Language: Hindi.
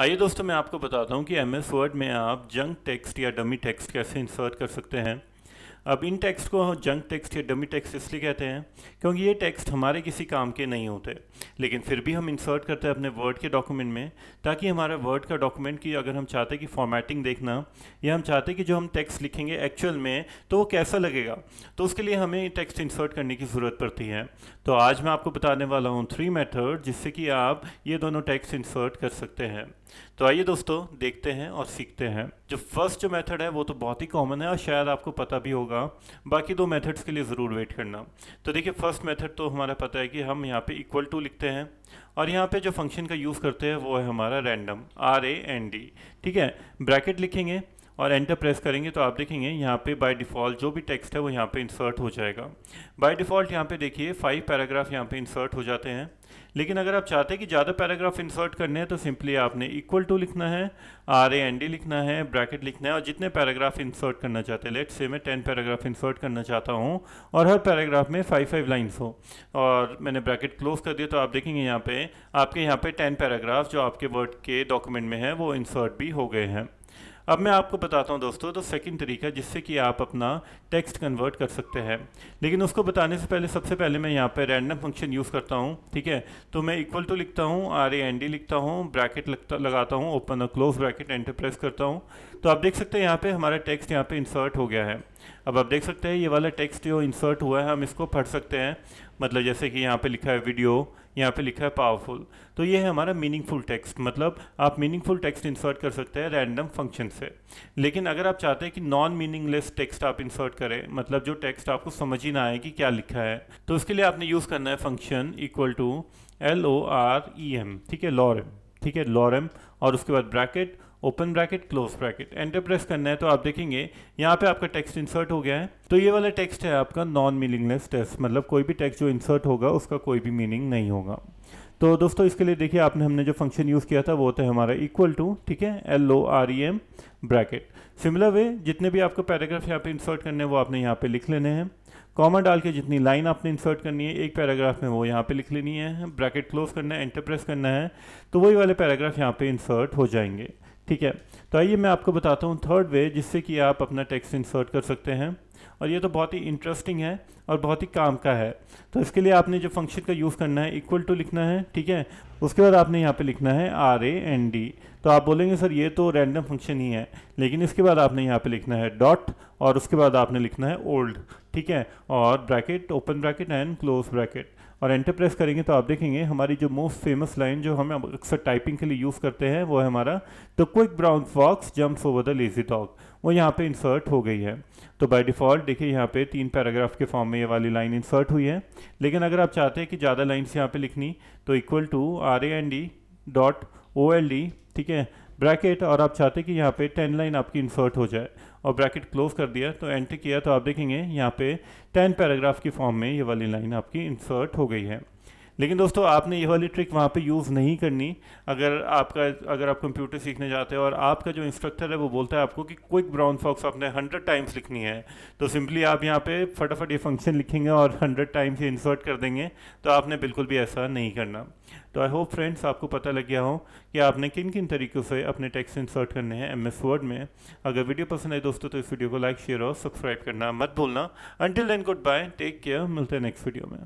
आइए दोस्तों मैं आपको बताता हूँ कि एम एस वर्ड में आप जंक टेक्स्ट या डमी टेक्स्ट कैसे इंसर्ट कर सकते हैं अब इन टेक्स्ट को हम जंक टेक्स्ट या डमी टेक्स्ट इसलिए कहते हैं क्योंकि ये टेक्स्ट हमारे किसी काम के नहीं होते लेकिन फिर भी हम इंसर्ट करते हैं अपने वर्ड के डॉक्यूमेंट में ताकि हमारा वर्ड का डॉक्यूमेंट की अगर हम चाहते कि फॉर्मेटिंग देखना या हम चाहते कि जो हम टेक्स्ट लिखेंगे एक्चुअल में तो वो कैसा लगेगा तो उसके लिए हमें टेक्स्ट इंसर्ट करने की ज़रूरत पड़ती है तो आज मैं आपको बताने वाला हूँ थ्री मेथड जिससे कि आप ये दोनों टेक्स्ट इंसर्ट कर सकते हैं तो आइए दोस्तों देखते हैं और सीखते हैं जो फर्स्ट जो मेथड है वो तो बहुत ही कॉमन है और शायद आपको पता भी होगा होगा बाकी दो मेथड्स के लिए ज़रूर वेट करना तो देखिए फर्स्ट मेथड तो हमारा पता है कि हम यहाँ पे इक्वल टू लिखते हैं और यहाँ पे जो फंक्शन का यूज़ करते हैं वो है हमारा random R A N D ठीक है ब्रैकेट लिखेंगे और एंटर प्रेस करेंगे तो आप देखेंगे यहाँ पे बाय डिफ़ॉल्ट जो भी टेक्स्ट है वो यहाँ पे इंसर्ट हो जाएगा बाय डिफ़ॉल्ट यहाँ पे देखिए फाइव पैराग्राफ यहाँ पे इंसर्ट हो जाते हैं लेकिन अगर आप चाहते हैं कि ज़्यादा पैराग्राफ इंसर्ट करने हैं तो सिंपली आपने इक्वल टू लिखना है आर ए एन डी लिखना है ब्रैकेट लिखना है और जितने पैराग्राफ इंसर्ट करना चाहते हैं लेट से मैं टेन पैराग्राफ इंसर्ट करना चाहता हूँ और हर पैराग्राफ में फाइव फाइव लाइन्स हो और मैंने ब्रैकेट क्लोज कर दिया तो आप देखेंगे यहाँ पर आपके यहाँ पर टेन पैराग्राफ जो आपके वर्ड के डॉक्यूमेंट में है वो इंसर्ट भी हो गए हैं अब मैं आपको बताता हूँ दोस्तों तो सेकंड तरीका जिससे कि आप अपना टेक्स्ट कन्वर्ट कर सकते हैं लेकिन उसको बताने से पहले सबसे पहले मैं यहाँ पर रैंडम फंक्शन यूज़ करता हूँ ठीक है तो मैं इक्वल टू लिखता हूँ आर ए एन डी लिखता हूँ ब्रैकेट लगता लगाता हूँ ओपन और क्लोज ब्रैकेट एंटरप्रेस करता हूँ तो आप देख सकते हैं यहाँ पर हमारा टेक्स्ट यहाँ पर इंसर्ट हो गया है अब आप देख सकते हैं ये वाला टेक्स्ट जो इंसर्ट हुआ है हम इसको पढ़ सकते हैं मतलब जैसे कि यहाँ पर लिखा है वीडियो यहाँ पे लिखा है पावरफुल तो ये है हमारा मीनिंगफुल टेक्स्ट मतलब आप मीनिंगफुल टेक्स्ट इंसर्ट कर सकते हैं रैंडम फंक्शन से लेकिन अगर आप चाहते हैं कि नॉन मीनिंगलेस टेक्स्ट आप इंसर्ट करें मतलब जो टेक्स्ट आपको समझ ही ना आए कि क्या लिखा है तो उसके लिए आपने यूज़ करना है function equal to L O R E M ठीक है लॉरम ठीक है लॉरम और उसके बाद bracket open bracket close bracket enter press करना है तो आप देखेंगे यहाँ पे आपका टेक्स्ट इंसर्ट हो गया है तो ये वाला टेक्स्ट है आपका नॉन मीनिंगलेस टेक्स्ट मतलब कोई भी टेक्स्ट जो इंसर्ट होगा उसका कोई भी मीनिंग नहीं होगा तो दोस्तों इसके लिए देखिए आपने हमने जो फंक्शन यूज़ किया था वो था तो हमारा इक्वल टू ठीक है L O R E M bracket similar way जितने भी आपको पैराग्राफ यहाँ पे इंसर्ट करने हैं वो आपने यहाँ पे लिख लेने हैं कॉमा डाल के जितनी लाइन आपने इंसर्ट करनी है एक पैराग्राफ में वो यहाँ पे लिख लेनी है ब्रैकेट क्लोज करना है एंटर प्रेस करना है तो वही वाले पैराग्राफ यहाँ पे इंसर्ट हो जाएंगे ठीक है तो आइए मैं आपको बताता हूँ थर्ड वे जिससे कि आप अपना टेक्स्ट इंसर्ट कर सकते हैं और ये तो बहुत ही इंटरेस्टिंग है और बहुत ही काम का है तो इसके लिए आपने जो फंक्शन का यूज़ करना है इक्वल टू लिखना है ठीक है उसके बाद आपने यहाँ पे लिखना है आर ए एन डी तो आप बोलेंगे सर ये तो रैंडम फंक्शन ही है लेकिन इसके बाद आपने यहाँ पे लिखना है डॉट और उसके बाद आपने लिखना है ओल्ड ठीक है और bracket open bracket and close bracket और एंटर प्रेस करेंगे तो आप देखेंगे हमारी जो मोस्ट फेमस लाइन जो हम अक्सर टाइपिंग के लिए यूज़ करते हैं वो है हमारा the quick brown fox jumps over the lazy dog वो यहाँ पे इंसर्ट हो गई है तो बाय डिफ़ॉल्ट देखिए यहाँ पे तीन पैराग्राफ के फॉर्म में ये वाली लाइन इंसर्ट हुई है लेकिन अगर आप चाहते हैं कि ज़्यादा लाइन्स यहाँ पर लिखनी तो equal to R A N D dot O L D ठीक है ब्रैकेट और आप चाहते कि यहाँ पे टेन लाइन आपकी इन्फर्ट हो जाए और ब्रैकेट क्लोज कर दिया तो एंटर किया तो आप देखेंगे यहाँ पे टेन पैराग्राफ की फॉर्म में ये वाली लाइन आपकी इन्फर्ट हो गई है लेकिन दोस्तों आपने ये वाली ट्रिक वहाँ पे यूज़ नहीं करनी अगर आपका अगर आप कंप्यूटर सीखने जाते हैं और आपका जो इंस्ट्रक्टर है वो बोलता है आपको कि क्विक ब्राउन फॉक्स आपने हंड्रेड टाइम्स लिखनी है तो सिंपली आप यहाँ पे फटाफट ये फंक्शन लिखेंगे और हंड्रेड टाइम्स ये इंसर्ट कर देंगे तो आपने बिल्कुल भी ऐसा नहीं करना तो आई होप फ्रेंड्स आपको पता लग गया हो कि आपने किन किन तरीक़ों से अपने टेक्स्ट इंसर्ट करने हैं एम एस वर्ड में अगर वीडियो पसंद आए दोस्तों तो इस वीडियो को लाइक शेयर और सब्सक्राइब करना मत भूलना until then good bye take care मिलते हैं नेक्स्ट वीडियो में